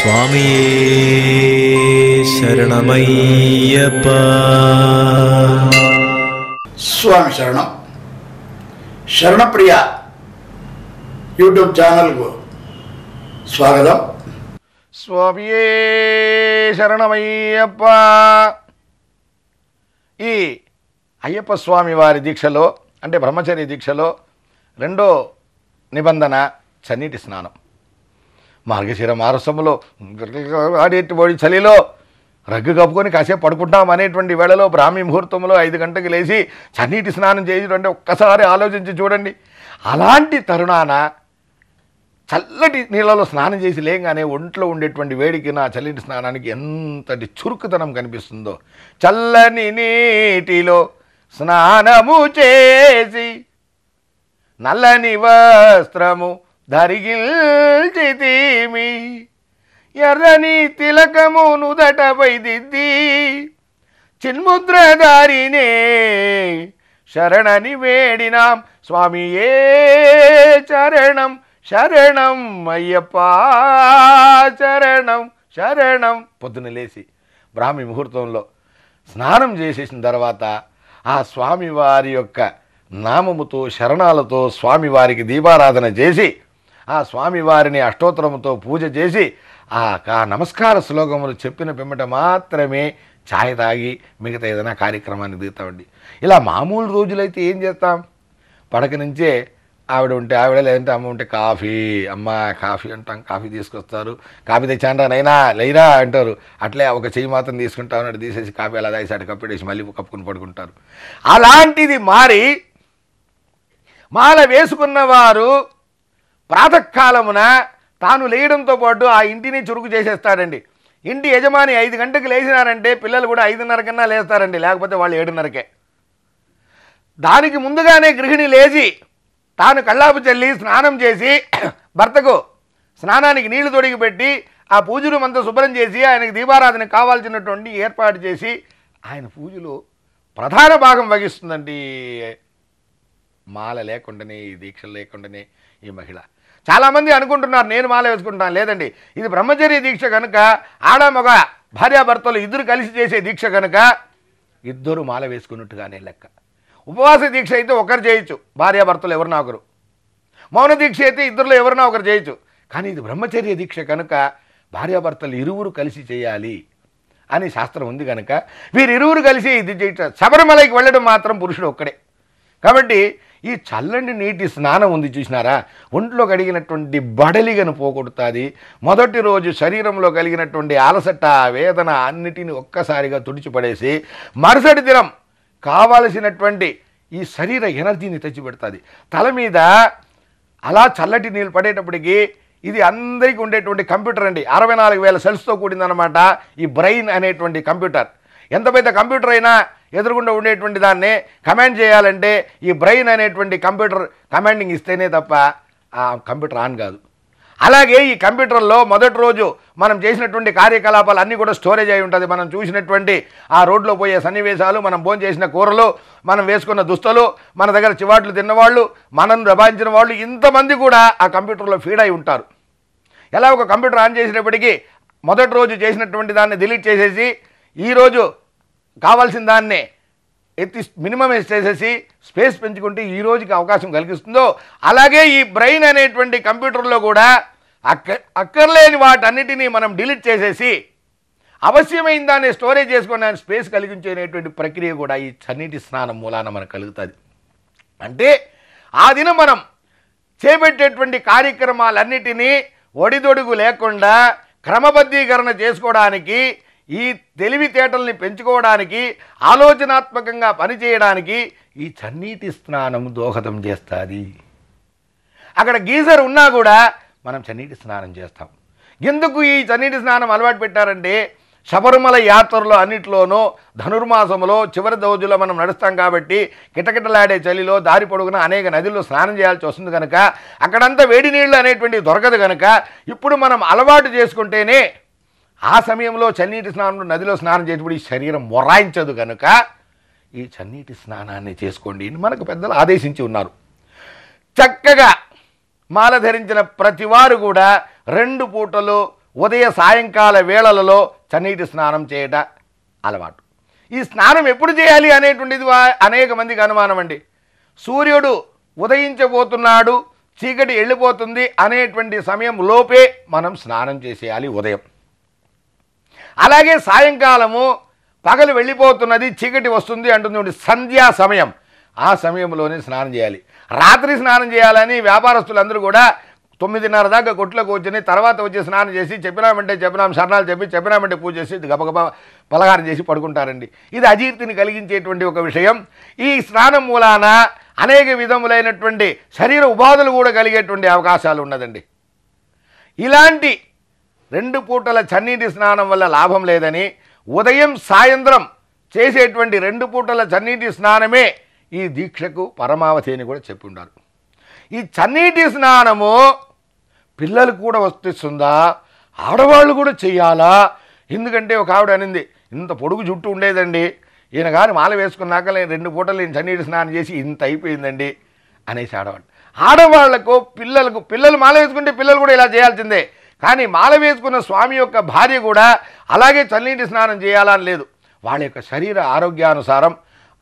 స్వామి శరణమయ్యప్ప స్వామి శరణం శరణప్రియ యూట్యూబ్ ఛానల్కు స్వాగతం స్వామి శరణమయ్యప్ప ఈ అయ్యప్ప స్వామి వారి దీక్షలో అంటే బ్రహ్మచర్య దీక్షలో రెండో నిబంధన చన్నీటి స్నానం మార్గశిర మారసంలో వాడి చలిలో రగ్గు కప్పుకొని కాసేపు పడుకుంటాం అనేటువంటి వేళలో బ్రాహ్మీ ముహూర్తంలో ఐదు గంటకు లేచి చన్నీటి స్నానం చేయడం ఒక్కసారి ఆలోచించి చూడండి అలాంటి తరుణాన చల్లటి నీళ్ళలో స్నానం చేసి లేగానే ఒంట్లో ఉండేటువంటి వేడికి నా చల్లటి స్నానానికి ఎంతటి చురుకుతనం కనిపిస్తుందో చల్లని నీటిలో స్నానము చేసి నల్లని వస్త్రము ధరిగిల్చితీమి ఎర్రని తిలకము నుదట వైదిద్ది చిన్ముద్రదారినే శరణని వేడినాం స్వామియే చరణం శరణం అయ్యప్ప చరణం శరణం పొద్దున లేచి బ్రాహ్మి ముహూర్తంలో స్నానం చేసేసిన తర్వాత ఆ స్వామివారి యొక్క నామముతో శరణాలతో స్వామివారికి దీపారాధన చేసి ఆ స్వామివారిని అష్టోత్తరముతో పూజ చేసి ఆ నమస్కార శ్లోకములు చెప్పిన పిమ్మట మాత్రమే ఛాయ్ తాగి మిగతా ఏదైనా కార్యక్రమాన్ని దిగుతామండి ఇలా మామూలు రోజులైతే ఏం చేస్తాం పడక నుంచే ఆవిడ ఉంటే ఆవిడ లేదంటే అమ్మ ఉంటే కాఫీ అమ్మ కాఫీ అంటాం కాఫీ తీసుకొస్తారు కాఫీ తెచ్చాండ్రా నైనా లేరా అంటారు అట్లే ఒక చెయ్యి మాత్రం తీసుకుంటాం అన్నట్టు తీసేసి కాఫీ అలా తాగేసాడు కప్పేసి మళ్ళీ కప్పుకుని పడుకుంటారు అలాంటిది మారి మాల వేసుకున్నవారు ప్రాతకాలమున తాను లేయడంతో పాటు ఆ ఇంటిని చురుకు చేసేస్తాడండి ఇంటి యజమాని ఐదు గంటకు లేచినారంటే పిల్లలు కూడా ఐదున్నర కన్నా లేస్తారండి లేకపోతే వాళ్ళు ఏడున్నరకే దానికి ముందుగానే గృహిణి లేచి తాను కళ్ళాపు చల్లి స్నానం చేసి భర్తకు స్నానానికి నీళ్లు తొడిగి పెట్టి ఆ పూజలు అంతా శుభ్రం చేసి ఆయనకు దీపారాధన కావాల్సినటువంటి ఏర్పాటు చేసి ఆయన పూజలో ప్రధాన భాగం వహిస్తుందండి మాల లేకుండానే ఈ దీక్షలు లేకుండానే ఈ మహిళ చాలామంది అనుకుంటున్నారు నేను మాల వేసుకుంటాను లేదండి ఇది బ్రహ్మచర్య దీక్ష కనుక ఆడ మగ భార్యాభర్తలు ఇద్దరు కలిసి చేసే దీక్ష కనుక ఇద్దరు మాల వేసుకున్నట్టుగానే లెక్క ఉపవాస దీక్ష అయితే ఒకరు చేయొచ్చు భార్యాభర్తలు ఎవరినా ఒకరు మౌన దీక్ష అయితే ఇద్దరులో ఎవరినా ఒకరు చేయొచ్చు కానీ ఇది బ్రహ్మచర్య దీక్ష కనుక భార్యాభర్తలు ఇరువురు కలిసి చేయాలి అని శాస్త్రం ఉంది కనుక వీరిరువురు కలిసి ఇది శబరిమలకి వెళ్ళడం మాత్రం పురుషుడు ఒక్కడే కాబట్టి ఈ చల్లని నీటి స్నానం ఉంది చూసినారా ఒంట్లో కలిగినటువంటి బడలిగను పోగొడుతుంది మొదటి రోజు శరీరంలో కలిగినటువంటి అలసట వేదన అన్నిటిని ఒక్కసారిగా తుడిచిపడేసి మరుసటి దినం కావలసినటువంటి ఈ శరీర ఎనర్జీని తెచ్చిపెడుతుంది తల మీద అలా చల్లటి నీళ్ళు పడేటప్పటికీ ఇది అందరికీ ఉండేటువంటి కంప్యూటర్ అండి అరవై నాలుగు వేల సెల్స్తో కూడిందనమాట ఈ బ్రెయిన్ అనేటువంటి కంప్యూటర్ ఎంత పెద్ద కంప్యూటర్ అయినా ఎదురుగుండా ఉండేటువంటి దాన్ని కమాండ్ చేయాలంటే ఈ బ్రెయిన్ అనేటువంటి కంప్యూటర్ కమాండింగ్ ఇస్తేనే తప్ప ఆ కంప్యూటర్ ఆన్ కాదు అలాగే ఈ కంప్యూటర్లో మొదటి రోజు మనం చేసినటువంటి కార్యకలాపాలు అన్నీ కూడా స్టోరేజ్ అయి ఉంటుంది మనం చూసినటువంటి ఆ రోడ్లో పోయే సన్నివేశాలు మనం భోజనం చేసిన కూరలు మనం వేసుకున్న దుస్తులు మన దగ్గర చివాట్లు తిన్నవాళ్ళు మనను రబాయించిన వాళ్ళు ఇంతమంది కూడా ఆ కంప్యూటర్లో ఫీడ్ అయి ఉంటారు ఎలా ఒక కంప్యూటర్ ఆన్ చేసినప్పటికీ మొదటి రోజు చేసినటువంటి దాన్ని డిలీట్ చేసేసి ఈరోజు కావాల్సిన దాన్నే ఎత్తి మినిమం చేసేసి స్పేస్ పెంచుకుంటే ఈ రోజుకి అవకాశం కలిగిస్తుందో అలాగే ఈ బ్రెయిన్ అనేటువంటి కంప్యూటర్లో కూడా అక్క అక్కర్లేని వాటన్నిటినీ మనం డిలీట్ చేసేసి అవశ్యమైన దాన్ని స్టోరేజ్ చేసుకొని దాన్ని స్పేస్ కలిగించేటువంటి ప్రక్రియ కూడా ఈ చన్నీటి స్నానం మూలాన మనకు కలుగుతుంది అంటే ఆ దినం మనం చేపట్టేటువంటి కార్యక్రమాలన్నిటినీ ఒడిదొడుగు లేకుండా క్రమబద్ధీకరణ చేసుకోవడానికి ఈ తెలివితేటల్ని పెంచుకోవడానికి ఆలోచనాత్మకంగా పనిచేయడానికి ఈ చన్నీటి స్నానం దోహదం చేస్తుంది అక్కడ గీజర్ ఉన్నా కూడా మనం చన్నీటి స్నానం చేస్తాం ఎందుకు ఈ చన్నీటి స్నానం అలవాటు పెట్టారంటే శబరిమల యాత్రలో అన్నిట్లోనూ ధనుర్మాసంలో చివరి రోజులో మనం నడుస్తాం కాబట్టి కిటకిటలాడే చలిలో దారి పొడుగున అనేక నదుల్లో స్నానం చేయాల్సి వస్తుంది కనుక అక్కడంతా వేడి నీళ్ళు అనేటువంటివి దొరకదు కనుక ఇప్పుడు మనం అలవాటు చేసుకుంటేనే ఆ సమయంలో చన్నీటి స్నానం నదిలో స్నానం చేసేటప్పుడు ఈ శరీరం మొరాయించదు కనుక ఈ చన్నీటి స్నానాన్ని చేసుకోండి మనకు పెద్దలు ఆదేశించి ఉన్నారు చక్కగా మాల ధరించిన ప్రతివారు కూడా రెండు పూటలు ఉదయ సాయంకాల వేళలలో చన్నీటి స్నానం చేయట అలవాటు ఈ స్నానం ఎప్పుడు చేయాలి అనేటువంటిది అనేక మందికి అనుమానం అండి సూర్యుడు ఉదయించబోతున్నాడు చీకటి వెళ్ళిపోతుంది అనేటువంటి సమయం లోపే మనం స్నానం చేసేయాలి ఉదయం అలాగే సాయంకాలము పగలు వెళ్ళిపోతున్నది చీకటి వస్తుంది అంటుంది సంధ్యా సమయం ఆ సమయంలోనే స్నానం చేయాలి రాత్రి స్నానం చేయాలని వ్యాపారస్తులందరూ కూడా తొమ్మిదిన్నర దాకా కొట్లోకి వచ్చి తర్వాత వచ్చి స్నానం చేసి చెప్పినామంటే చెప్పినాం శరణాలు చెప్పి చెప్పినామంటే పూజ చేసి గబగబ పలహారం చేసి పడుకుంటారండి ఇది అజీర్తిని కలిగించేటువంటి ఒక విషయం ఈ స్నానం మూలాన అనేక విధములైనటువంటి శరీర ఉపాధులు కూడా కలిగేటువంటి అవకాశాలు ఉన్నదండి ఇలాంటి రెండు పూటల చన్నీటి స్నానం వల్ల లాభం లేదని ఉదయం సాయంత్రం చేసేటువంటి రెండు పూటల చన్నీటి స్నానమే ఈ దీక్షకు పరమావధి అని కూడా చెప్పి ఉండాలి ఈ చన్నీటి స్నానము పిల్లలు కూడా వస్తుందా ఆడవాళ్ళు కూడా చేయాలా ఎందుకంటే ఒక ఆవిడ అనింది ఇంత పొడుగు జుట్టు ఉండేదండి ఈయన గారు మాల వేసుకున్నాక నేను రెండు పూటలు నేను చన్నీటి స్నానం చేసి ఇంత అయిపోయిందండి అనేసి ఆడవాళ్ళు ఆడవాళ్లకు పిల్లలకు పిల్లలు మాల వేసుకుంటే పిల్లలు కూడా ఇలా చేయాల్సిందే కానీ మాల వేసుకున్న స్వామి యొక్క భార్య కూడా అలాగే చల్లనీటి స్నానం చేయాలని లేదు వాళ్ళ యొక్క శరీర ఆరోగ్యానుసారం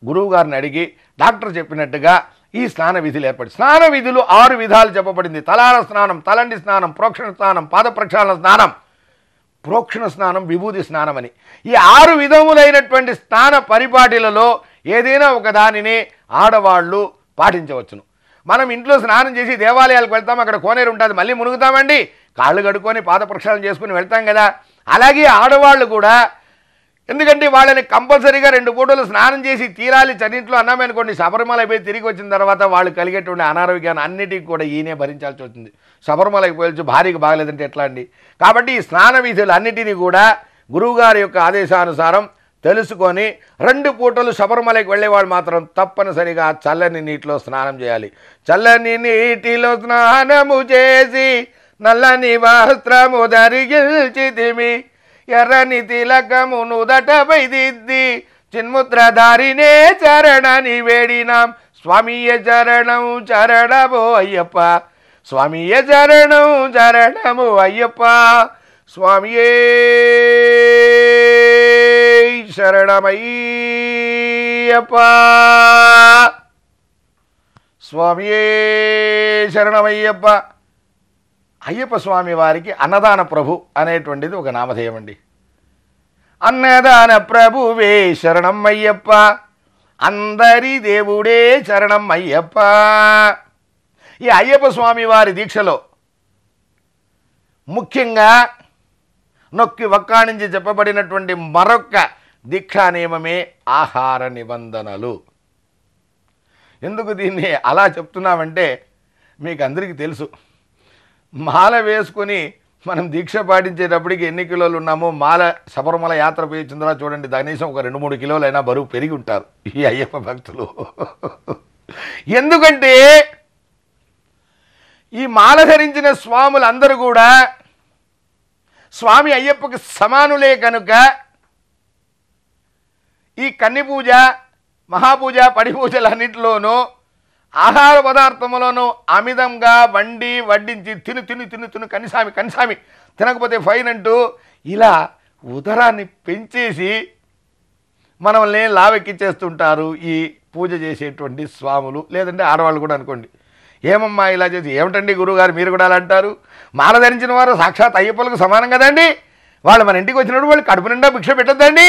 గురువు గారిని అడిగి డాక్టర్ చెప్పినట్టుగా ఈ స్నాన విధులు ఏర్పడి స్నాన విధులు ఆరు విధాలు చెప్పబడింది తలాల స్నానం తలండి స్నానం ప్రోక్షణ స్నానం పాద ప్రక్షాళన స్నానం ప్రోక్షణ స్నానం విభూతి స్నానం అని ఈ ఆరు విధములైనటువంటి స్నాన పరిపాటిలలో ఏదైనా ఒక దానిని ఆడవాళ్ళు పాటించవచ్చును మనం ఇంట్లో స్నానం చేసి దేవాలయాలకు వెళ్తాం అక్కడ కోనేరు ఉంటుంది మళ్ళీ మునుగుతామండి కాళ్ళు కడుక్కొని పాద ప్రక్షాళన చేసుకుని వెళ్తాం కదా అలాగే ఆడవాళ్ళు కూడా ఎందుకంటే వాళ్ళని కంపల్సరీగా రెండు పూటలు స్నానం చేసి తీరాలి చనింట్లో అన్నామనుకోండి శబరిమల పోయి తిరిగి వచ్చిన తర్వాత వాళ్ళు కలిగేటువంటి అనారోగ్యాన్ని అన్నిటికీ కూడా ఈయనే భరించాల్సి వచ్చింది శబరిమలకి పోయొచ్చు భార్యకు బాగలేదంటే ఎట్లా అండి కాబట్టి ఈ స్నాన విధులు అన్నిటినీ కూడా గురువుగారి యొక్క ఆదేశానుసారం తెలుసుకొని రెండు పూటలు శబరిమలకి వెళ్ళేవాడు మాత్రం తప్పనిసరిగా చల్లని నీటిలో స్నానం చేయాలి చల్లని నీటిలో స్నానము చేసి నల్లని వస్త్రము తిమి ఎర్రని తిలకము నుదటపై దిద్ది చిన్ముద్రధారినే చరణని వేడినాం స్వామియ చరణం చరణము అయ్యప్ప స్వామియ చరణం చరణము అయ్యప్ప స్వామియే శరణమయ్యప్ప స్వామియే శరణమయ్యప్ప అయ్యప్ప స్వామి వారికి అన్నదాన ప్రభు అనేటువంటిది ఒక నామధేయం అండి అన్నదాన ప్రభువే శరణం అయ్యప్ప అందరి దేవుడే శరణం అయ్యప్ప ఈ అయ్యప్ప స్వామి వారి దీక్షలో ముఖ్యంగా నొక్కి నుంచి చెప్పబడినటువంటి మరొక్క దీక్షా నియమమే ఆహార నిబంధనలు ఎందుకు దీన్ని అలా చెప్తున్నామంటే మీకు అందరికీ తెలుసు మాల వేసుకొని మనం దీక్ష పాటించేటప్పటికి ఎన్ని కిలోలు ఉన్నామో మాల శబరిమల యాత్ర పోయి చిందరా చూడండి కనీసం ఒక రెండు మూడు కిలోలైనా బరువు పెరిగి ఉంటారు ఈ అయ్యప్ప భక్తులు ఎందుకంటే ఈ మాల ధరించిన స్వాములందరూ కూడా స్వామి అయ్యప్పకి సమానులే కనుక ఈ కన్ని పూజ మహాపూజ పడిపూజలన్నింటిలోనూ ఆహార పదార్థములను అమితంగా వండి వడ్డించి తిని తిని తిని తిని కనిసామి కనిసామి తినకపోతే ఫైన్ అంటూ ఇలా ఉదరాన్ని పెంచేసి మనల్ని లావెక్కించేస్తుంటారు ఈ పూజ చేసేటువంటి స్వాములు లేదంటే ఆడవాళ్ళు కూడా అనుకోండి ఏమమ్మా ఇలా చేసి ఏమిటండి గురువుగారు మీరు కూడా అలా అంటారు మాల ధరించిన వారు సాక్షాత్ అయ్యప్పలకు సమానం కదండి వాళ్ళు మన ఇంటికి వచ్చినప్పుడు వాళ్ళు కడుపు నిండా భిక్ష పెట్టద్దండి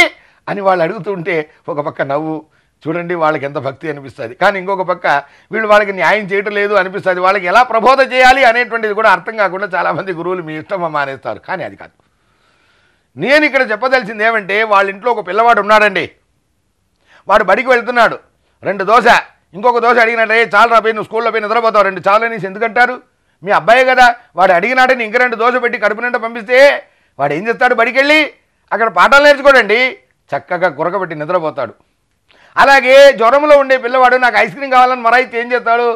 అని వాళ్ళు అడుగుతుంటే ఒక పక్క నవ్వు చూడండి వాళ్ళకి ఎంత భక్తి అనిపిస్తుంది కానీ ఇంకొక పక్క వీళ్ళు వాళ్ళకి న్యాయం చేయటం లేదు అనిపిస్తుంది వాళ్ళకి ఎలా ప్రబోధ చేయాలి అనేటువంటిది కూడా అర్థం కాకుండా చాలామంది గురువులు మీ ఇష్టం మానేస్తారు కానీ అది కాదు నేను ఇక్కడ చెప్పదలిసింది ఏమంటే వాళ్ళ ఇంట్లో ఒక పిల్లవాడు ఉన్నాడండి వాడు బడికి వెళ్తున్నాడు రెండు దోశ ఇంకొక దోశ అడిగినట్టే చాలరా పోయి నువ్వు స్కూల్లో పోయి నిద్రపోతావు రెండు చాలా అనేసి ఎందుకంటారు మీ అబ్బాయే కదా వాడు అడిగినాడని ఇంక రెండు దోశ పెట్టి కడుపు నిండా పంపిస్తే వాడు ఏం చేస్తాడు బడికి వెళ్ళి అక్కడ పాఠాలు నేర్చుకోడండి చక్కగా కురకబెట్టి నిద్రపోతాడు అలాగే జ్వరంలో ఉండే పిల్లవాడు నాకు ఐస్ క్రీమ్ కావాలని మరైతే ఏం చేస్తాడు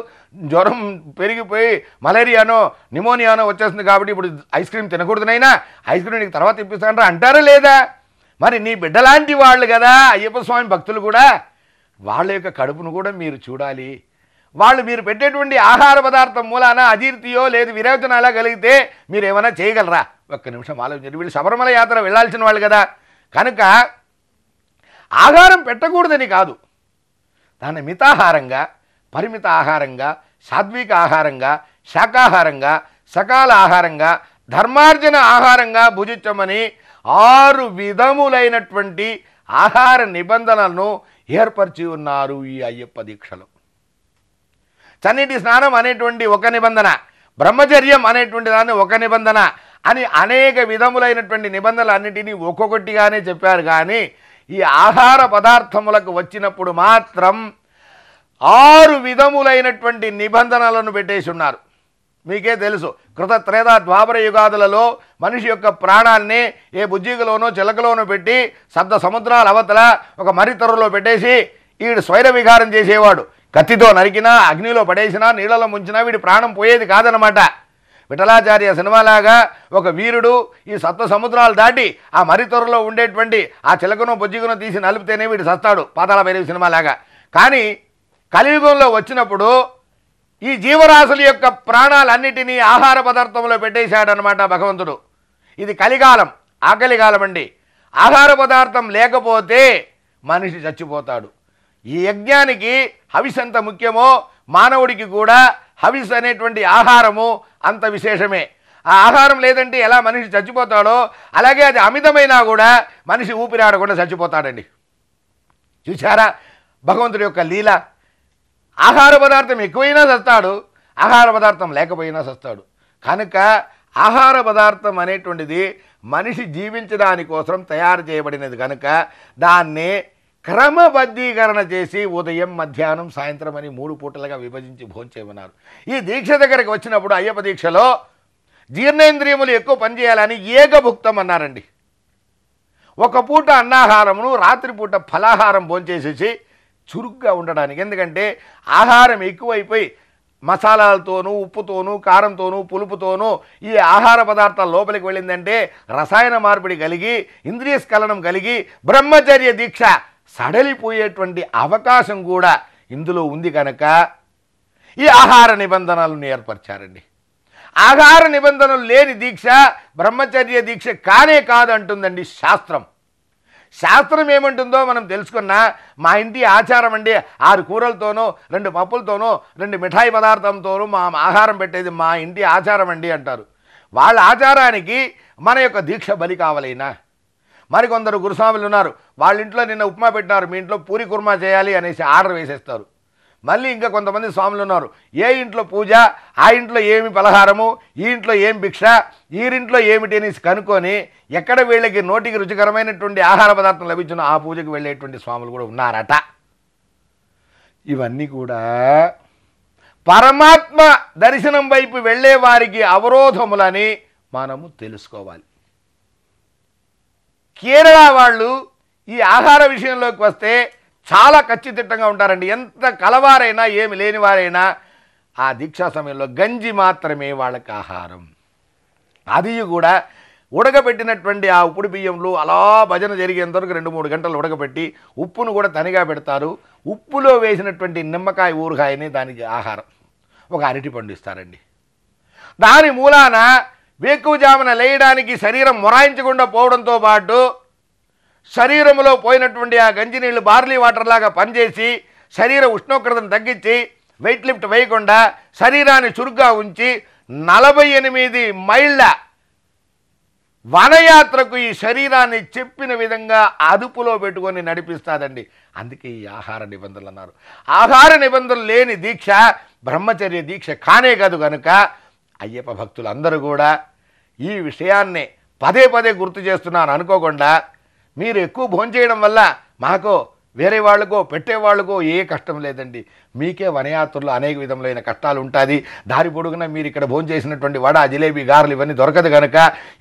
జ్వరం పెరిగిపోయి మలేరియానో నిమోనియానో వచ్చేస్తుంది కాబట్టి ఇప్పుడు ఐస్ క్రీమ్ తినకూడదునైనా ఐస్ క్రీమ్ నీకు తర్వాత ఇప్పిస్తానరా అంటారా లేదా మరి నీ బిడ్డలాంటి వాళ్ళు కదా అయ్యప్ప స్వామి భక్తులు కూడా వాళ్ళ యొక్క కడుపును కూడా మీరు చూడాలి వాళ్ళు మీరు పెట్టేటువంటి ఆహార పదార్థం మూలాన అజీర్తియో లేదు విరేచన అలా కలిగితే మీరు ఏమైనా చేయగలరా ఒక్క నిమిషం ఆలోచించండి వీళ్ళు శబరిమల యాత్ర వెళ్ళాల్సిన వాళ్ళు కదా కనుక ఆహారం పెట్టకూడదని కాదు దాన్ని మితాహారంగా పరిమిత ఆహారంగా సాత్విక ఆహారంగా శాకాహారంగా సకాల ఆహారంగా ధర్మార్జన ఆహారంగా భుజించమని ఆరు విధములైనటువంటి ఆహార నిబంధనలను ఏర్పరిచి ఉన్నారు ఈ అయ్యప్ప దీక్షలో చన్నీటి స్నానం అనేటువంటి ఒక నిబంధన బ్రహ్మచర్యం అనేటువంటి దాన్ని ఒక నిబంధన అని అనేక విధములైనటువంటి నిబంధనలు అన్నింటినీ ఒక్కొక్కటిగానే చెప్పారు కానీ ఈ ఆహార పదార్థములకు వచ్చినప్పుడు మాత్రం ఆరు విధములైనటువంటి నిబంధనలను పెట్టేసి ఉన్నారు మీకే తెలుసు కృత త్రేద ద్వాపర యుగాదులలో మనిషి యొక్క ప్రాణాన్ని ఏ బుజ్జిగలోనో చిలకలోనో పెట్టి శబ్ద సముద్రాల అవతల ఒక మరితరులో పెట్టేసి వీడు స్వైర విహారం చేసేవాడు కత్తితో నరికినా అగ్నిలో పడేసినా నీళ్ళలో ముంచినా వీడి ప్రాణం పోయేది కాదనమాట విఠలాచార్య సినిమాలాగా ఒక వీరుడు ఈ సత్వ సముద్రాలు దాటి ఆ మరితొరలో ఉండేటువంటి ఆ చిలకను బొజ్జిగును తీసి నలిపితేనే వీడు సస్తాడు పాతాళ భైరవి సినిమాలాగా కానీ కలియుగంలో వచ్చినప్పుడు ఈ జీవరాశుల యొక్క ప్రాణాలన్నిటినీ ఆహార పదార్థంలో పెట్టేశాడనమాట భగవంతుడు ఇది కలికాలం ఆకలి అండి ఆహార పదార్థం లేకపోతే మనిషి చచ్చిపోతాడు ఈ యజ్ఞానికి హవిస్ ఎంత ముఖ్యమో మానవుడికి కూడా హవిస్ అనేటువంటి ఆహారము అంత విశేషమే ఆ ఆహారం లేదంటే ఎలా మనిషి చచ్చిపోతాడో అలాగే అది అమితమైనా కూడా మనిషి ఊపిరాడకుండా చచ్చిపోతాడండి చూసారా భగవంతుడి యొక్క లీల ఆహార పదార్థం ఎక్కువైనా చస్తాడు ఆహార పదార్థం లేకపోయినా చస్తాడు కనుక ఆహార పదార్థం అనేటువంటిది మనిషి జీవించడానికోసం తయారు చేయబడినది కనుక దాన్ని క్రమబద్ధీకరణ చేసి ఉదయం మధ్యాహ్నం సాయంత్రం అని మూడు పూటలుగా విభజించి భోంచేయమన్నారు ఈ దీక్ష దగ్గరికి వచ్చినప్పుడు అయ్యప్ప దీక్షలో జీర్ణేంద్రియములు ఎక్కువ పనిచేయాలని ఏకభుక్తం అన్నారండి ఒక పూట అన్నాహారమును రాత్రిపూట ఫలాహారం భోంచేసేసి చురుగ్గా ఉండడానికి ఎందుకంటే ఆహారం ఎక్కువైపోయి మసాలాలతోనూ ఉప్పుతోనూ కారంతోనూ పులుపుతోనూ ఈ ఆహార పదార్థాల లోపలికి వెళ్ళిందంటే రసాయన మార్పిడి కలిగి ఇంద్రియ స్ఖలనం కలిగి బ్రహ్మచర్య దీక్ష సడలిపోయేటువంటి అవకాశం కూడా ఇందులో ఉంది కనుక ఈ ఆహార నిబంధనలను ఏర్పరిచారండి ఆహార నిబంధనలు లేని దీక్ష బ్రహ్మచర్య దీక్ష కానే కాదంటుందండి శాస్త్రం శాస్త్రం ఏమంటుందో మనం తెలుసుకున్నా మా ఇంటి ఆచారం అండి ఆరు కూరలతోనో రెండు పప్పులతోనో రెండు మిఠాయి పదార్థంతోనూ మా ఆహారం పెట్టేది మా ఇంటి ఆచారం అండి అంటారు వాళ్ళ ఆచారానికి మన యొక్క దీక్ష బలి కావాలైనా మరికొందరు గురుస్వాములు ఉన్నారు వాళ్ళ ఇంట్లో నిన్న ఉప్మా పెట్టినారు మీ ఇంట్లో పూరి కుర్మా చేయాలి అనేసి ఆర్డర్ వేసేస్తారు మళ్ళీ ఇంకా కొంతమంది స్వాములు ఉన్నారు ఏ ఇంట్లో పూజ ఆ ఇంట్లో ఏమి పలహారము ఈ ఇంట్లో ఏం భిక్ష ఈరింట్లో ఏమిటి అనేసి కనుక్కొని ఎక్కడ వీళ్ళకి నోటికి రుచికరమైనటువంటి ఆహార పదార్థం లభించిన ఆ పూజకు వెళ్ళేటువంటి స్వాములు కూడా ఉన్నారట ఇవన్నీ కూడా పరమాత్మ దర్శనం వైపు వెళ్ళే వారికి అవరోధములని మనము తెలుసుకోవాలి కేరళ వాళ్ళు ఈ ఆహార విషయంలోకి వస్తే చాలా ఖచ్చితంగా ఉంటారండి ఎంత కలవారైనా ఏమి లేనివారైనా ఆ దీక్షా సమయంలో గంజి మాత్రమే వాళ్ళకి ఆహారం అది కూడా ఉడకబెట్టినటువంటి ఆ ఉప్పుడు బియ్యంలో అలా భజన జరిగేంతవరకు రెండు మూడు గంటలు ఉడకబెట్టి ఉప్పును కూడా తనిగా పెడతారు ఉప్పులో వేసినటువంటి నిమ్మకాయ ఊరగాయని దానికి ఆహారం ఒక అరటి పండు ఇస్తారండి దాని మూలాన వేకువజామున లేయడానికి శరీరం మొరాయించకుండా పోవడంతో పాటు శరీరంలో పోయినటువంటి ఆ గంజి నీళ్లు బార్లీ వాటర్ లాగా పనిచేసి శరీర ఉష్ణోగ్రతను తగ్గించి వెయిట్ లిఫ్ట్ వేయకుండా శరీరాన్ని చురుగ్గా ఉంచి నలభై ఎనిమిది మైళ్ళ వనయాత్రకు ఈ శరీరాన్ని చెప్పిన విధంగా అదుపులో పెట్టుకొని నడిపిస్తాదండి అందుకే ఈ ఆహార నిబంధనలు అన్నారు ఆహార నిబంధనలు లేని దీక్ష బ్రహ్మచర్య దీక్ష కానే కాదు కనుక అయ్యప్ప భక్తులు అందరూ కూడా ఈ విషయాన్ని పదే పదే గుర్తు చేస్తున్నాను అనుకోకుండా మీరు ఎక్కువ భోంచేయడం వల్ల మాకు వేరే వాళ్ళకో పెట్టేవాళ్ళకో ఏ కష్టం లేదండి మీకే వనయాత్రలో అనేక విధములైన కష్టాలు ఉంటుంది దారి పొడుగున మీరు ఇక్కడ భోజనం చేసినటువంటి వడ జిలేబీ గారెలు ఇవన్నీ దొరకదు కనుక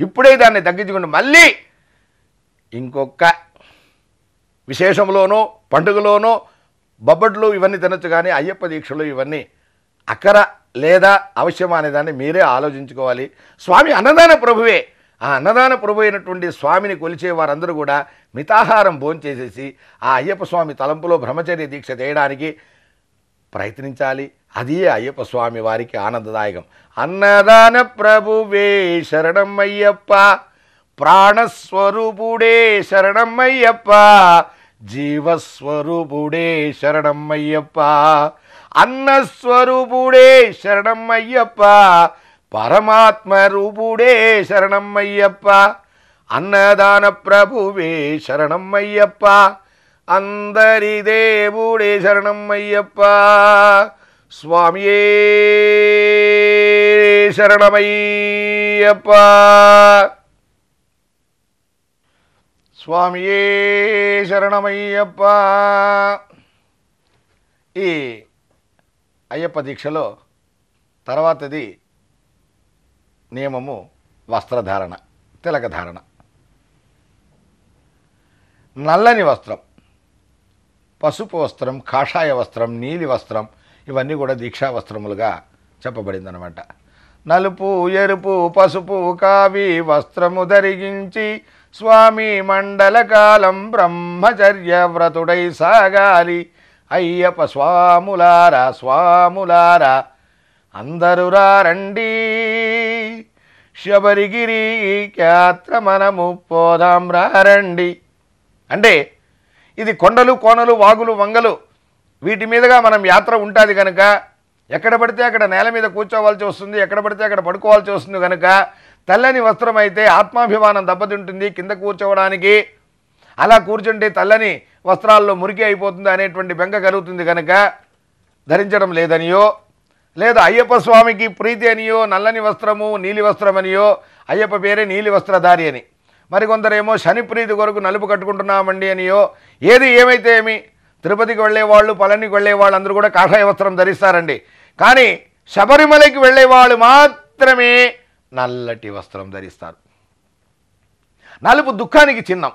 ఇప్పుడే దాన్ని తగ్గించుకుని మళ్ళీ ఇంకొక విశేషంలోనూ పండుగలోనూ బొబ్బట్లు ఇవన్నీ తినచ్చు కానీ అయ్యప్ప దీక్షలు ఇవన్నీ అక్కర లేదా అవశ్యమా అనేదాన్ని మీరే ఆలోచించుకోవాలి స్వామి అన్నదాన ప్రభువే ఆ అన్నదాన ప్రభు అయినటువంటి స్వామిని కొలిచే వారందరూ కూడా మితాహారం భోంచేసేసి ఆ అయ్యప్ప స్వామి తలంపులో బ్రహ్మచర్య దీక్ష చేయడానికి ప్రయత్నించాలి అది అయ్యప్ప స్వామి వారికి ఆనందదాయకం అన్నదాన ప్రభువే శరణం అయ్యప్ప ప్రాణస్వరూపుడే శరణం అయ్యప్ప జీవస్వరూపుడే శరణం అయ్యప్ప அன்னஸ்வரூபுடே சரணம் ஐயப்பா பரமாத்ம ரூபுடே சரணம் ஐயப்பா அன்னதான பிரபுவே சரணம் ஐயப்பா அந்தரி தேவுடே சரணம் ஐயப்பா சுவாமியே சரணமையப்பா சுவாமியே சரணமையப்பா ஏ అయ్యప్ప దీక్షలో తర్వాతది నియమము వస్త్రధారణ తిలకధారణ నల్లని వస్త్రం పసుపు వస్త్రం కాషాయ వస్త్రం నీలి వస్త్రం ఇవన్నీ కూడా దీక్షా వస్త్రములుగా చెప్పబడిందనమాట నలుపు ఎరుపు పసుపు కావి వస్త్రము ధరిగించి స్వామి కాలం బ్రహ్మచర్య వ్రతుడై సాగాలి అయ్యప్ప స్వాములారా స్వాములారా అందరు రండి శబరిగిరి యాత్ర మనము పోదాం రండి అంటే ఇది కొండలు కోనలు వాగులు వంగలు వీటి మీదుగా మనం యాత్ర ఉంటుంది కనుక ఎక్కడ పడితే అక్కడ నేల మీద కూర్చోవాల్సి వస్తుంది ఎక్కడ పడితే అక్కడ పడుకోవాల్సి వస్తుంది కనుక తల్లని వస్త్రం అయితే ఆత్మాభిమానం దెబ్బతింటుంది కింద కూర్చోవడానికి అలా కూర్చుంటే తెల్లని వస్త్రాల్లో మురికి అయిపోతుంది అనేటువంటి బెంగ కలుగుతుంది కనుక ధరించడం లేదనియో లేదా అయ్యప్ప స్వామికి ప్రీతి అనియో నల్లని వస్త్రము నీలి వస్త్రమనియో అయ్యప్ప పేరే నీలి వస్త్రధారి అని మరికొందరేమో శని ప్రీతి కొరకు నలుపు కట్టుకుంటున్నామండి అనియో ఏది ఏమైతే ఏమి తిరుపతికి వెళ్ళేవాళ్ళు పళనికి వాళ్ళు అందరూ కూడా కాషాయ వస్త్రం ధరిస్తారండి కానీ శబరిమలకి వెళ్ళే వాళ్ళు మాత్రమే నల్లటి వస్త్రం ధరిస్తారు నలుపు దుఃఖానికి చిహ్నం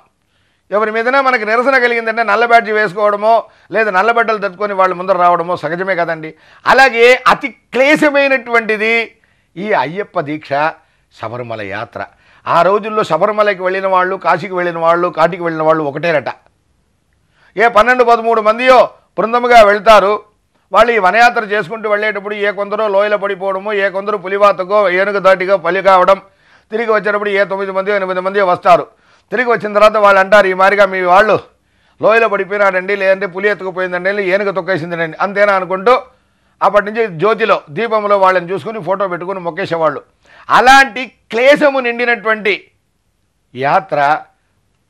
ఎవరి మీదనే మనకి నిరసన కలిగిందంటే నల్ల బ్యాడ్జీ వేసుకోవడమో లేదా నల్ల బట్టలు తట్టుకొని వాళ్ళ ముందర రావడమో సహజమే కదండి అలాగే అతి క్లేశమైనటువంటిది ఈ అయ్యప్ప దీక్ష శబరిమల యాత్ర ఆ రోజుల్లో శబరిమలకి వెళ్ళిన వాళ్ళు కాశీకి వెళ్ళిన వాళ్ళు కాటికి వెళ్ళిన వాళ్ళు ఒకటేరట ఏ పన్నెండు పదమూడు మందియో బృందముగా వెళ్తారు వాళ్ళు ఈ వనయాత్ర చేసుకుంటూ వెళ్ళేటప్పుడు ఏ కొందరు లోయల పడిపోవడము ఏ కొందరు పులివాతకో ఏనుగు దాటిగా పలి కావడం తిరిగి వచ్చేటప్పుడు ఏ తొమ్మిది మంది ఎనిమిది మంది వస్తారు తిరిగి వచ్చిన తర్వాత వాళ్ళు అంటారు ఈ మారిగా మీ వాళ్ళు లోయలో పడిపోయినాడండి లేదంటే పులి ఎత్తుకుపోయిందండి ఏనుక తొక్కేసిందండి అంతేనా అనుకుంటూ అప్పటి నుంచి జ్యోతిలో దీపంలో వాళ్ళని చూసుకుని ఫోటో పెట్టుకుని మొక్కేసేవాళ్ళు అలాంటి క్లేశము నిండినటువంటి యాత్ర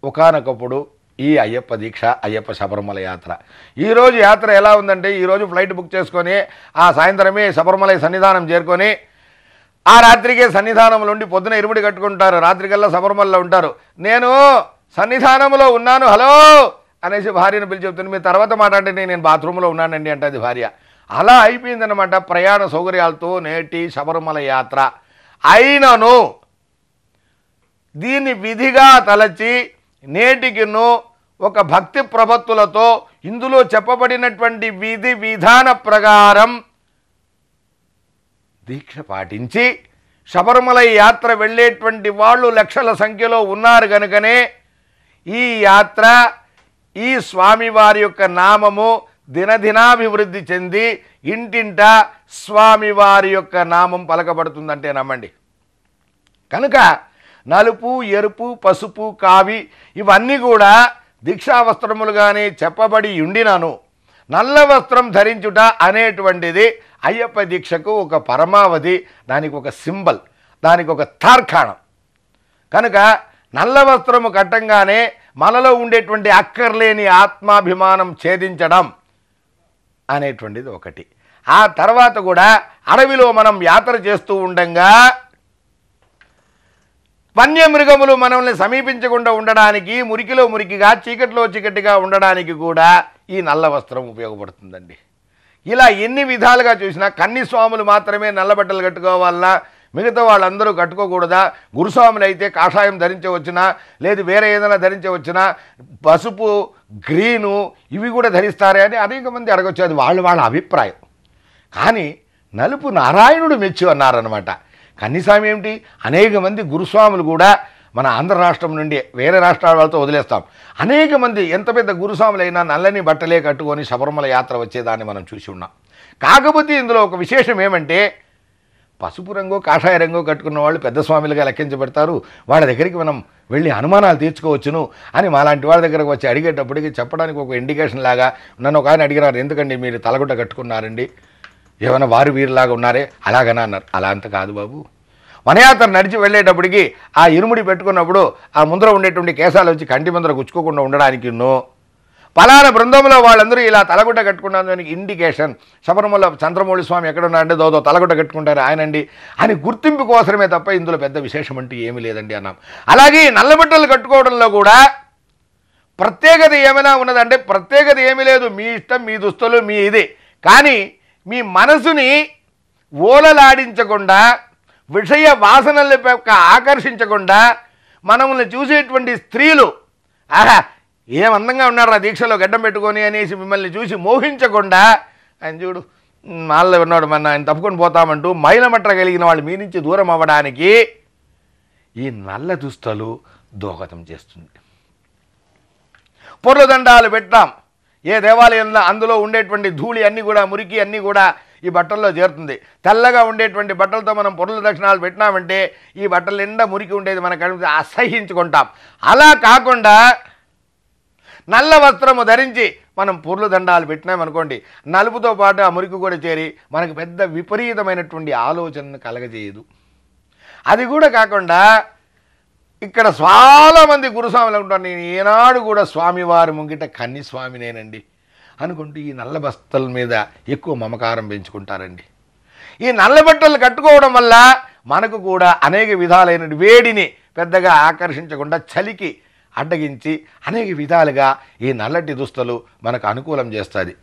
ఒకనొకప్పుడు ఈ అయ్యప్ప దీక్ష అయ్యప్ప శబరిమల యాత్ర ఈరోజు యాత్ర ఎలా ఉందంటే ఈరోజు ఫ్లైట్ బుక్ చేసుకొని ఆ సాయంత్రమే శబరిమల సన్నిధానం చేరుకొని ఆ రాత్రికే సన్నిధానంలో ఉండి పొద్దున ఇరుముడి కట్టుకుంటారు రాత్రికల్లా శబరిమలలో ఉంటారు నేను సన్నిధానంలో ఉన్నాను హలో అనేసి భార్యను పిలిచి చెప్తుంది మీ తర్వాత మాట్లాడండి నేను బాత్రూంలో ఉన్నానండి అంటే అది భార్య అలా అయిపోయిందనమాట ప్రయాణ సౌకర్యాలతో నేటి శబరిమల యాత్ర అయినను దీన్ని విధిగా తలచి నేటికిను ఒక భక్తి ప్రభత్తులతో ఇందులో చెప్పబడినటువంటి విధి విధాన ప్రకారం దీక్ష పాటించి శబరిమల యాత్ర వెళ్ళేటువంటి వాళ్ళు లక్షల సంఖ్యలో ఉన్నారు కనుకనే ఈ యాత్ర ఈ స్వామివారి యొక్క నామము దినదినాభివృద్ధి చెంది ఇంటింట స్వామివారి యొక్క నామం పలకబడుతుందంటే నమ్మండి కనుక నలుపు ఎరుపు పసుపు కావి ఇవన్నీ కూడా దీక్షావస్త్రములుగానే చెప్పబడి ఉండినాను నల్ల వస్త్రం ధరించుట అనేటువంటిది అయ్యప్ప దీక్షకు ఒక పరమావధి దానికి ఒక సింబల్ దానికి ఒక తార్ఖాణం కనుక నల్ల వస్త్రము కట్టంగానే మనలో ఉండేటువంటి అక్కర్లేని ఆత్మాభిమానం ఛేదించడం అనేటువంటిది ఒకటి ఆ తర్వాత కూడా అడవిలో మనం యాత్ర చేస్తూ ఉండంగా వన్యమృగములు మనల్ని సమీపించకుండా ఉండడానికి మురికిలో మురికిగా చీకటిలో చీకటిగా ఉండడానికి కూడా ఈ నల్ల వస్త్రం ఉపయోగపడుతుందండి ఇలా ఎన్ని విధాలుగా చూసినా కన్ని స్వాములు మాత్రమే నల్లబట్టలు కట్టుకోవాలన్నా మిగతా వాళ్ళందరూ కట్టుకోకూడదా గురుస్వాములు అయితే కాషాయం ధరించవచ్చునా లేదు వేరే ఏదైనా ధరించవచ్చునా పసుపు గ్రీను ఇవి కూడా ధరిస్తారే అని అనేక మంది అడగచ్చు అది వాళ్ళు వాళ్ళ అభిప్రాయం కానీ నలుపు నారాయణుడు మెచ్చు అన్నారనమాట కన్నిస్వామి ఏమిటి అనేక మంది గురుస్వాములు కూడా మన ఆంధ్ర రాష్ట్రం నుండి వేరే రాష్ట్రాల వాళ్ళతో వదిలేస్తాం అనేక మంది ఎంత పెద్ద గురుస్వాములైనా నల్లని బట్టలే కట్టుకొని శబరిమల యాత్ర వచ్చేదాన్ని మనం చూసి ఉన్నాం కాకపోతే ఇందులో ఒక విశేషం ఏమంటే పసుపు రంగు కాషాయ రంగు కట్టుకున్న వాళ్ళు పెద్ద స్వామిలుగా లెక్కించబడతారు వాళ్ళ దగ్గరికి మనం వెళ్ళి అనుమానాలు తీర్చుకోవచ్చును అని మా లాంటి వాళ్ళ దగ్గరకు వచ్చి అడిగేటప్పటికి చెప్పడానికి ఒక ఇండికేషన్ లాగా నన్ను ఒక ఆయన అడిగినారు ఎందుకండి మీరు తలగుడ్డ కట్టుకున్నారండి ఏమైనా వారు వీరిలాగా ఉన్నారే అలాగనా అన్నారు అలా అంత కాదు బాబు మనయాత్ర నడిచి వెళ్ళేటప్పటికి ఆ ఇరుముడి పెట్టుకున్నప్పుడు ఆ ముందర ఉండేటువంటి కేశాలు వచ్చి కంటి ముందర గుచ్చుకోకుండా ఉండడానికి పలానా బృందంలో వాళ్ళందరూ ఇలా తలగుడ్డ కట్టుకున్నారు దానికి ఇండికేషన్ శబరిమల చంద్రమౌళి స్వామి ఎక్కడ అంటే దోదో తలగుడ్డ కట్టుకుంటారు ఆయనండి అని గుర్తింపు కోసమే తప్ప ఇందులో పెద్ద విశేషం అంటూ ఏమీ లేదండి అన్నాం అలాగే నల్లబట్టలు కట్టుకోవడంలో కూడా ప్రత్యేకత ఏమైనా ఉన్నదంటే ప్రత్యేకత ఏమీ లేదు మీ ఇష్టం మీ దుస్తులు మీ ఇది కానీ మీ మనసుని ఓలలాడించకుండా విషయ వాసనల యొక్క ఆకర్షించకుండా మనల్ని చూసేటువంటి స్త్రీలు ఆహా ఏం అందంగా ఉన్నారు ఆ దీక్షలో గడ్డం పెట్టుకొని అనేసి మిమ్మల్ని చూసి మోహించకుండా ఆయన చూడు మాల్లో ఉన్నాడు మన ఆయన తప్పుకొని పోతామంటూ మైలమట్ర కలిగిన వాళ్ళు మీ నుంచి దూరం అవ్వడానికి ఈ నల్ల దుస్తులు దోహదం చేస్తుంది పొర్రదండాలు పెట్టాం ఏ దేవాలయంలో అందులో ఉండేటువంటి ధూళి అన్నీ కూడా మురికి అన్నీ కూడా ఈ బట్టల్లో చేరుతుంది తెల్లగా ఉండేటువంటి బట్టలతో మనం పొరుల దక్షిణాలు పెట్టినామంటే ఈ బట్టలు నిండా మురికి ఉండేది మనకు కనిపిస్తే అసహించుకుంటాం అలా కాకుండా నల్ల వస్త్రము ధరించి మనం పూర్ల దండాలు పెట్టినామనుకోండి నలుపుతో పాటు ఆ మురికి కూడా చేరి మనకు పెద్ద విపరీతమైనటువంటి ఆలోచనను కలగజేయదు అది కూడా కాకుండా ఇక్కడ చాలామంది గురుస్వాములు ఉంటారు నేను ఏనాడు కూడా స్వామివారి ముంగిట నేనండి అనుకుంటూ ఈ నల్ల బస్తల మీద ఎక్కువ మమకారం పెంచుకుంటారండి ఈ నల్ల బట్టలు కట్టుకోవడం వల్ల మనకు కూడా అనేక విధాలైన వేడిని పెద్దగా ఆకర్షించకుండా చలికి అడ్డగించి అనేక విధాలుగా ఈ నల్లటి దుస్తులు మనకు అనుకూలం చేస్తుంది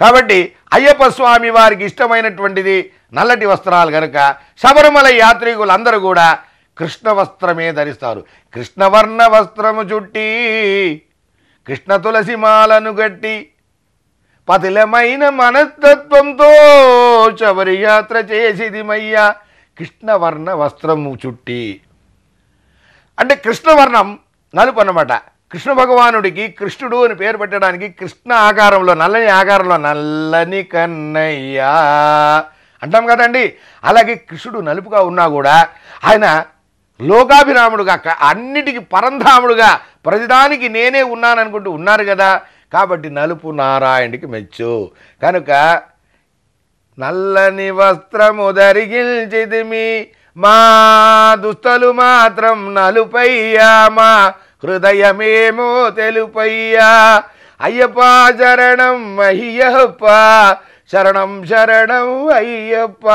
కాబట్టి అయ్యప్ప స్వామి వారికి ఇష్టమైనటువంటిది నల్లటి వస్త్రాలు కనుక శబరిమల యాత్రికులందరూ కూడా కృష్ణ వస్త్రమే ధరిస్తారు కృష్ణవర్ణ వస్త్రము చుట్టి కృష్ణ తులసి మాలను గట్టి పతిలమైన మనస్తత్వంతో శబరి యాత్ర మయ్యా కృష్ణవర్ణ వస్త్రము చుట్టి అంటే కృష్ణవర్ణం నలుపు అన్నమాట కృష్ణ భగవానుడికి కృష్ణుడు అని పేరు పెట్టడానికి కృష్ణ ఆకారంలో నల్లని ఆకారంలో నల్లని కన్నయ్యా అంటాం కదండి అలాగే కృష్ణుడు నలుపుగా ఉన్నా కూడా ఆయన లోకాభిరాముడుగా అన్నిటికీ పరంధాముడుగా ప్రతిదానికి నేనే ఉన్నాననుకుంటూ ఉన్నారు కదా కాబట్టి నలుపు నారాయణుడికి మెచ్చు కనుక నల్లని వస్త్రము మీ మా దుస్తలు మాత్రం నలుపయ్యా మా హృదయమేమో తెలుపయ్యా అయ్యప్ప శరణం అయ్యప్ప శరణం శరణం అయ్యప్ప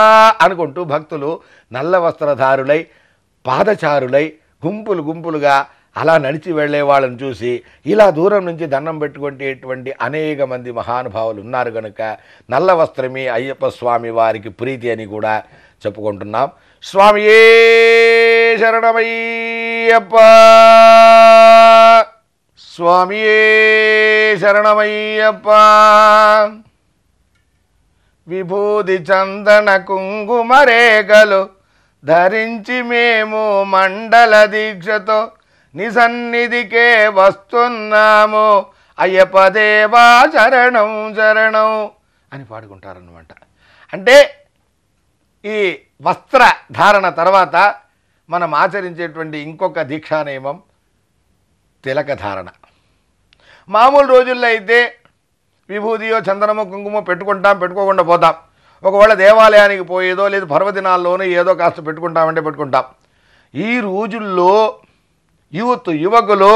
అనుకుంటూ భక్తులు నల్ల వస్త్రధారులై పాదచారులై గుంపులు గుంపులుగా అలా నడిచి వెళ్లే వాళ్ళని చూసి ఇలా దూరం నుంచి దండం పెట్టుకుంటేటువంటి అనేక మంది మహానుభావులు ఉన్నారు కనుక నల్ల వస్త్రమే అయ్యప్ప స్వామి వారికి ప్రీతి అని కూడా చెప్పుకుంటున్నాం స్వామియే శరణమయ్యప్ప స్వామియే శరణమయ్యప్ప విభూది చందన కుంగుమరేగలు ధరించి మేము మండల దీక్షతో నిసన్నిధికే వస్తున్నాము వస్తున్నాము దేవా చరణం చరణం అని పాడుకుంటారనమాట అంటే ఈ వస్త్ర ధారణ తర్వాత మనం ఆచరించేటువంటి ఇంకొక దీక్షానియమం తిలక ధారణ మామూలు రోజుల్లో అయితే విభూతియో చందనమో కుంకుమో పెట్టుకుంటాం పెట్టుకోకుండా పోతాం ఒకవేళ దేవాలయానికి పోయేదో లేదు పర్వదినాల్లోనూ ఏదో కాస్త పెట్టుకుంటామంటే పెట్టుకుంటాం ఈ రోజుల్లో యూత్ యువకులు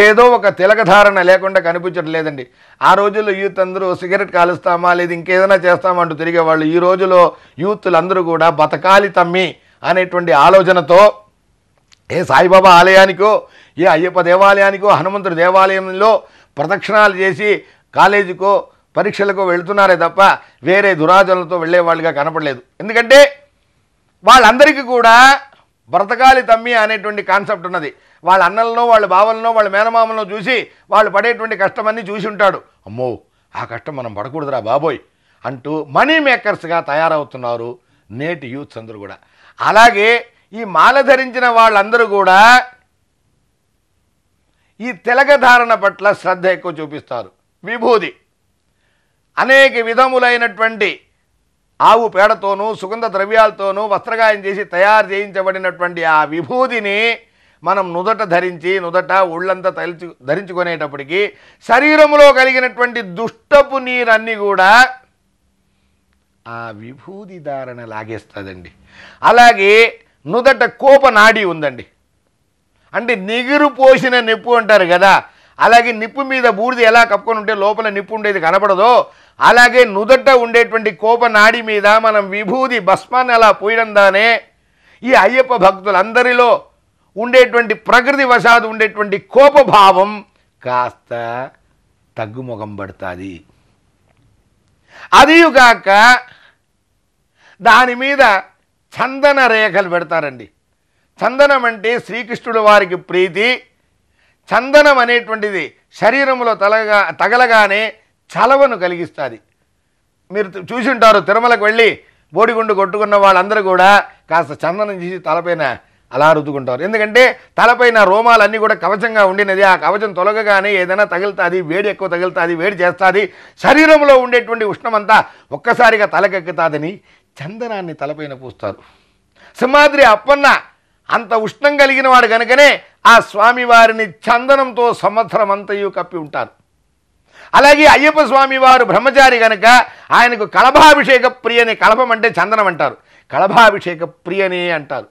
ఏదో ఒక తిలకధారణ ధారణ లేకుండా కనిపించడం లేదండి ఆ రోజుల్లో యూత్ అందరూ సిగరెట్ కాలుస్తామా లేదు ఇంకేదైనా చేస్తామంటూ తిరిగేవాళ్ళు ఈ రోజులో యూత్లందరూ కూడా బతకాలి తమ్మి అనేటువంటి ఆలోచనతో ఏ సాయిబాబా ఆలయానికో ఏ అయ్యప్ప దేవాలయానికో హనుమంతుడి దేవాలయంలో ప్రదక్షిణాలు చేసి కాలేజీకో పరీక్షలకు వెళ్తున్నారే తప్ప వేరే దురాచరణతో వెళ్ళేవాళ్ళుగా కనపడలేదు ఎందుకంటే వాళ్ళందరికీ కూడా బ్రతకాలి తమ్మి అనేటువంటి కాన్సెప్ట్ ఉన్నది వాళ్ళ అన్నలను వాళ్ళ బావలను వాళ్ళ మేనమామలను చూసి వాళ్ళు పడేటువంటి కష్టమన్నీ చూసి ఉంటాడు అమ్మో ఆ కష్టం మనం పడకూడదురా బాబోయ్ అంటూ మనీ మేకర్స్గా తయారవుతున్నారు నేటి యూత్స్ అందరూ కూడా అలాగే ఈ మాల ధరించిన వాళ్ళందరూ కూడా ఈ తెలగ ధారణ పట్ల శ్రద్ధ ఎక్కువ చూపిస్తారు విభూది అనేక విధములైనటువంటి ఆవు పేడతోనూ సుగంధ ద్రవ్యాలతోనూ వస్త్రగాయం చేసి తయారు చేయించబడినటువంటి ఆ విభూతిని మనం నుదట ధరించి నుదట ఒళ్ళంతా తలిచి ధరించుకునేటప్పటికీ శరీరంలో కలిగినటువంటి దుష్టపు నీరన్నీ కూడా ఆ విభూతి ధారణ లాగేస్తుందండి అలాగే నుదట కోప నాడి ఉందండి అంటే నిగురు పోసిన నెప్పు అంటారు కదా అలాగే నిప్పు మీద బూడిద ఎలా కప్పుకొని ఉంటే లోపల నిప్పు ఉండేది కనపడదో అలాగే నుదట ఉండేటువంటి కోప నాడి మీద మనం విభూది భస్మాన్ని అలా పూయడందానే ఈ అయ్యప్ప భక్తులందరిలో ఉండేటువంటి ప్రకృతి వశాదు ఉండేటువంటి కోపభావం కాస్త తగ్గుముఖం పడుతుంది అదియుగాక దాని మీద చందన రేఖలు పెడతారండి చందనం అంటే శ్రీకృష్ణుడు వారికి ప్రీతి చందనం అనేటువంటిది శరీరంలో తలగా తగలగానే చలవను కలిగిస్తుంది మీరు చూసి ఉంటారు తిరుమలకు వెళ్ళి బోడిగుండు కొట్టుకున్న వాళ్ళందరూ కూడా కాస్త చందనం చేసి తలపైన అలా రుద్దుకుంటారు ఎందుకంటే తలపైన రోమాలన్నీ కూడా కవచంగా ఉండినది ఆ కవచం తొలగగానే ఏదైనా తగులుతుంది వేడి ఎక్కువ తగులుతుంది వేడి చేస్తుంది శరీరంలో ఉండేటువంటి ఉష్ణమంతా ఒక్కసారిగా తలకెక్కుతాదని చందనాన్ని తలపైన పూస్తారు సింహాద్రి అప్పన్న అంత ఉష్ణం కలిగిన వాడు కనుకనే ఆ స్వామివారిని చందనంతో సంవత్సరం అంతయు కప్పి ఉంటారు అలాగే అయ్యప్ప స్వామివారు బ్రహ్మచారి గనక ఆయనకు కలభాభిషేక ప్రియని కలభం అంటే చందనం అంటారు కలభాభిషేక ప్రియనే అంటారు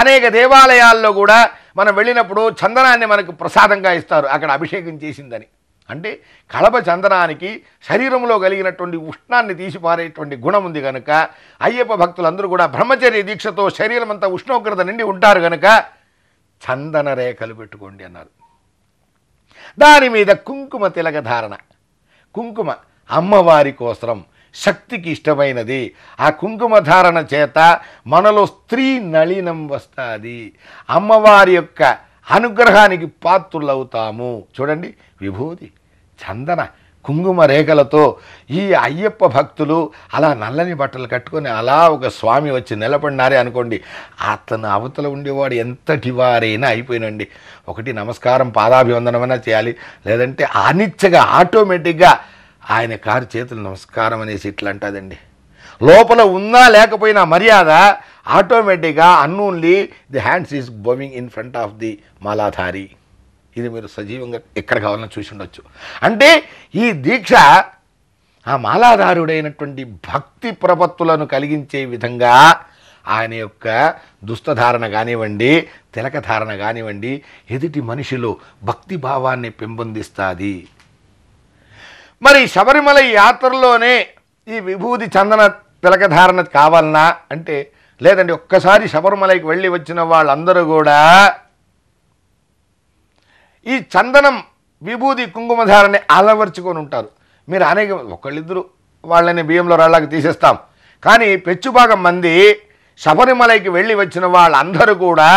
అనేక దేవాలయాల్లో కూడా మనం వెళ్ళినప్పుడు చందనాన్ని మనకు ప్రసాదంగా ఇస్తారు అక్కడ అభిషేకం చేసిందని అంటే కలప చందనానికి శరీరంలో కలిగినటువంటి ఉష్ణాన్ని తీసిపారేటువంటి గుణం ఉంది కనుక అయ్యప్ప భక్తులందరూ కూడా బ్రహ్మచర్య దీక్షతో శరీరం అంతా ఉష్ణోగ్రత నిండి ఉంటారు కనుక చందన రేఖలు పెట్టుకోండి అన్నారు దాని మీద కుంకుమ తిలక ధారణ కుంకుమ అమ్మవారి కోసం శక్తికి ఇష్టమైనది ఆ కుంకుమ ధారణ చేత మనలో స్త్రీ నళినం వస్తుంది అమ్మవారి యొక్క అనుగ్రహానికి పాత్రులవుతాము చూడండి విభూతి చందన కుంగుమ రేఖలతో ఈ అయ్యప్ప భక్తులు అలా నల్లని బట్టలు కట్టుకొని అలా ఒక స్వామి వచ్చి నిలబడినారే అనుకోండి అతను అవతల ఉండేవాడు ఎంతటి వారైనా అయిపోయినండి ఒకటి నమస్కారం పాదాభివందనమైనా చేయాలి లేదంటే అనిచ్చగా ఆటోమేటిక్గా ఆయన కారు చేతులు నమస్కారం అనేసి ఇట్లా అంటుందండి లోపల ఉన్నా లేకపోయినా మర్యాద ఆటోమేటిక్గా and only the hands is bowing in front of the మాలాధారి ఇది మీరు సజీవంగా ఎక్కడ కావాలన్నా చూసి ఉండొచ్చు అంటే ఈ దీక్ష ఆ మాలాధారుడైనటువంటి భక్తి ప్రపత్తులను కలిగించే విధంగా ఆయన యొక్క దుస్తధారణ కానివ్వండి తిలకధారణ కానివ్వండి ఎదుటి మనిషిలో భక్తి భావాన్ని పెంపొందిస్తుంది మరి శబరిమల యాత్రలోనే ఈ విభూతి చందన తిలకధారణ కావాలన్నా అంటే లేదండి ఒక్కసారి శబరిమలకి వెళ్ళి వచ్చిన వాళ్ళందరూ కూడా ఈ చందనం విభూది కుంకుమధారని అలవర్చుకొని ఉంటారు మీరు అనేక ఒకళ్ళిద్దరు వాళ్ళని బియ్యంలో రాళ్ళకి తీసేస్తాం కానీ పెచ్చుభాగం మంది శబరిమలైకి వెళ్ళి వచ్చిన వాళ్ళందరూ కూడా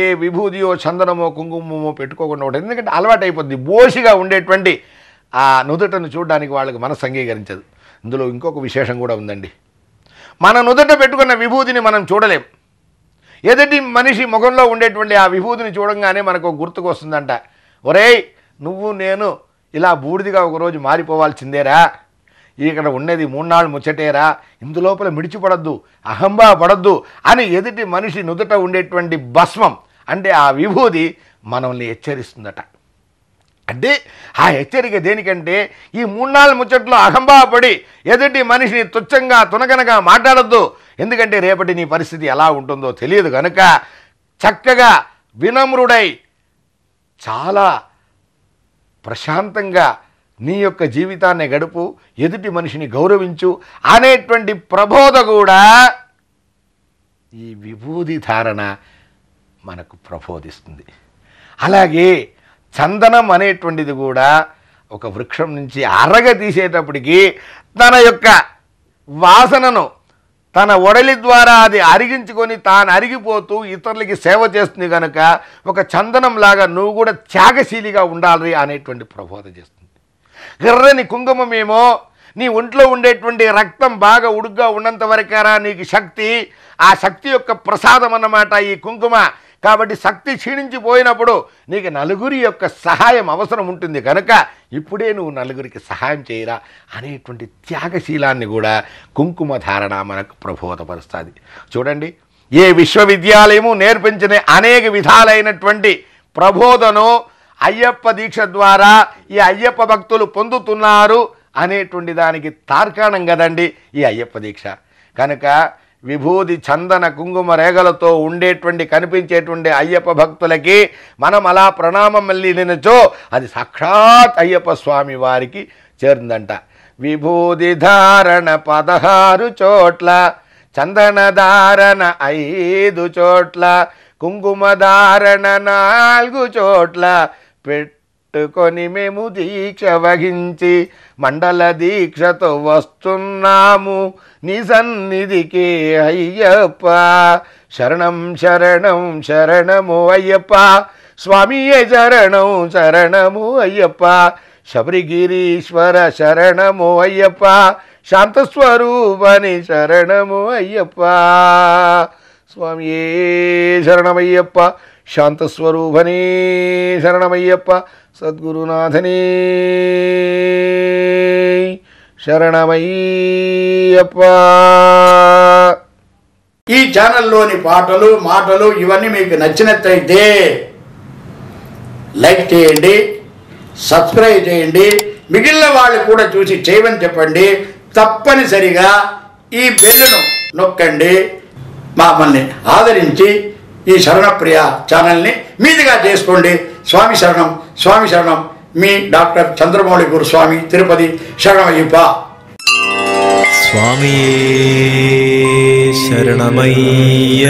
ఏ విభూదియో చందనమో కుంకుమమో పెట్టుకోకుండా ఉంటుంది ఎందుకంటే అలవాటైపోద్ది బోసిగా ఉండేటువంటి ఆ నుదుటను చూడడానికి వాళ్ళకి మనసు అంగీకరించదు ఇందులో ఇంకొక విశేషం కూడా ఉందండి మన నుదుట పెట్టుకున్న విభూతిని మనం చూడలేం ఎదుటి మనిషి ముఖంలో ఉండేటువంటి ఆ విభూతిని చూడంగానే మనకు గుర్తుకు వస్తుందంట ఒరేయ్ నువ్వు నేను ఇలా బూడిదిగా ఒకరోజు మారిపోవాల్సిందేరా ఇక్కడ ఉన్నది మూన్నాళ్ళు ముచ్చటేరా ఇందులోపల మిడిచిపడద్దు అహంబా పడద్దు అని ఎదుటి మనిషి నుదుట ఉండేటువంటి భస్మం అంటే ఆ విభూది మనల్ని హెచ్చరిస్తుందట అంటే ఆ హెచ్చరిక దేనికంటే ఈ మూడు నాలుగు ముచ్చట్లో అహంభావపడి ఎదుటి మనిషిని తుచ్చంగా తునగనగా మాట్లాడద్దు ఎందుకంటే రేపటి నీ పరిస్థితి ఎలా ఉంటుందో తెలియదు కనుక చక్కగా వినమ్రుడై చాలా ప్రశాంతంగా నీ యొక్క జీవితాన్ని గడుపు ఎదుటి మనిషిని గౌరవించు అనేటువంటి ప్రబోధ కూడా ఈ విభూది ధారణ మనకు ప్రబోధిస్తుంది అలాగే చందనం అనేటువంటిది కూడా ఒక వృక్షం నుంచి అరగ తీసేటప్పటికీ తన యొక్క వాసనను తన ఒడలి ద్వారా అది అరిగించుకొని తాను అరిగిపోతూ ఇతరులకి సేవ చేస్తుంది కనుక ఒక చందనంలాగా నువ్వు కూడా త్యాగశీలిగా ఉండాలి అనేటువంటి ప్రబోధ చేస్తుంది గర్రని కుంకుమమేమో నీ ఒంట్లో ఉండేటువంటి రక్తం బాగా ఉడుగ్గా ఉన్నంత వరకారా నీకు శక్తి ఆ శక్తి యొక్క ప్రసాదం అన్నమాట ఈ కుంకుమ కాబట్టి శక్తి క్షీణించిపోయినప్పుడు నీకు నలుగురి యొక్క సహాయం అవసరం ఉంటుంది కనుక ఇప్పుడే నువ్వు నలుగురికి సహాయం చేయరా అనేటువంటి త్యాగశీలాన్ని కూడా కుంకుమ ధారణ మనకు ప్రబోధపరుస్తుంది చూడండి ఏ విశ్వవిద్యాలయము నేర్పించిన అనేక విధాలైనటువంటి ప్రబోధను అయ్యప్ప దీక్ష ద్వారా ఈ అయ్యప్ప భక్తులు పొందుతున్నారు అనేటువంటి దానికి తార్కాణం కదండి ఈ అయ్యప్ప దీక్ష కనుక విభూది చందన కుంకుమ రేగలతో ఉండేటువంటి కనిపించేటువంటి అయ్యప్ప భక్తులకి మనం అలా ప్రణామం నినచో అది సాక్షాత్ అయ్యప్ప స్వామి వారికి చేరిందంట విభూది ధారణ పదహారు చోట్ల చందన ధారణ ఐదు చోట్ల కుంకుమ ధారణ నాలుగు చోట్ల పెట్ పెట్టుకొని మేము దీక్ష వహించి మండల దీక్షతో వస్తున్నాము నీ సన్నిధికి అయ్యప్ప శరణం శరణం శరణము అయ్యప్ప స్వామి శరణం శరణము అయ్యప్ప శబరిగిరీశ్వర శరణము అయ్యప్ప శాంతస్వరూపని శరణము అయ్యప్ప స్వామి శరణమయ్యప్ప శాంతస్వరూపనే శరణమయ్యప్ప సద్గురునాథనే శరణమయ్యప్ప ఈ ఛానల్లోని పాటలు మాటలు ఇవన్నీ మీకు నచ్చినట్లయితే లైక్ చేయండి సబ్స్క్రైబ్ చేయండి మిగిలిన వాళ్ళు కూడా చూసి చేయమని చెప్పండి తప్పనిసరిగా ఈ బెల్లును నొక్కండి మమ్మల్ని ఆదరించి ఈ శరణప్రియ ఛానల్ని మీదిగా చేసుకోండి స్వామి శరణం స్వామి శరణం మీ డాక్టర్ చంద్రమౌళి గురుస్వామి తిరుపతి శరణమయ్యప్ప స్వామి శరణమయ్యప్ప